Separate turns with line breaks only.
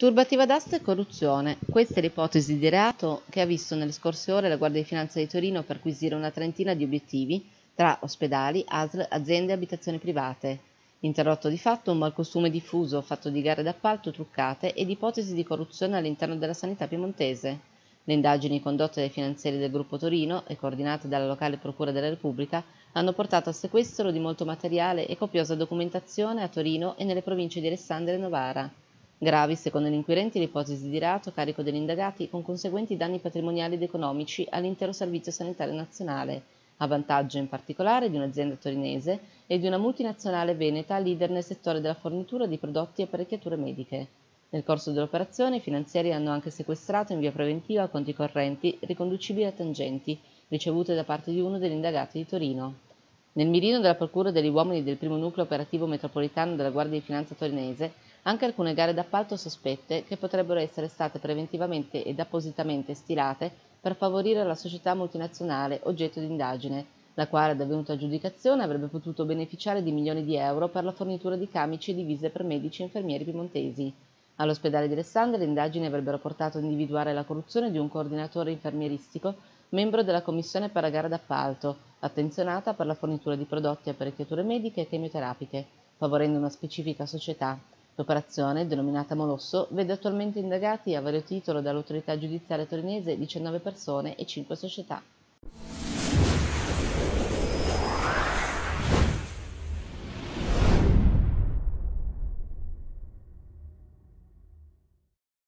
Turbativa d'asta e corruzione. Questa è l'ipotesi di reato che ha visto nelle scorse ore la Guardia di Finanza di Torino perquisire una trentina di obiettivi tra ospedali, ASL, aziende e abitazioni private. Interrotto di fatto un malcostume diffuso fatto di gare d'appalto truccate ed ipotesi di corruzione all'interno della sanità piemontese. Le indagini condotte dai finanzieri del gruppo Torino e coordinate dalla locale Procura della Repubblica hanno portato al sequestro di molto materiale e copiosa documentazione a Torino e nelle province di Alessandria e Novara gravi secondo gli inquirenti l'ipotesi di reato a carico degli indagati con conseguenti danni patrimoniali ed economici all'intero Servizio Sanitario Nazionale, a vantaggio in particolare di un'azienda torinese e di una multinazionale veneta leader nel settore della fornitura di prodotti e apparecchiature mediche. Nel corso dell'operazione i finanzieri hanno anche sequestrato in via preventiva conti correnti riconducibili a tangenti ricevute da parte di uno degli indagati di Torino. Nel mirino della procura degli uomini del primo nucleo operativo metropolitano della Guardia di Finanza torinese anche alcune gare d'appalto sospette che potrebbero essere state preventivamente ed appositamente stilate per favorire la società multinazionale oggetto di indagine, la quale, ad avvenuta aggiudicazione, avrebbe potuto beneficiare di milioni di euro per la fornitura di camici e divise per medici e infermieri piemontesi. All'ospedale di Alessandria le indagini avrebbero portato a individuare la corruzione di un coordinatore infermieristico, membro della commissione per la gara d'appalto, attenzionata per la fornitura di prodotti e apparecchiature mediche e chemioterapiche, favorendo una specifica società. L'operazione, denominata Molosso, vede attualmente indagati a vario titolo dall'autorità giudiziaria torinese 19 persone e 5 società.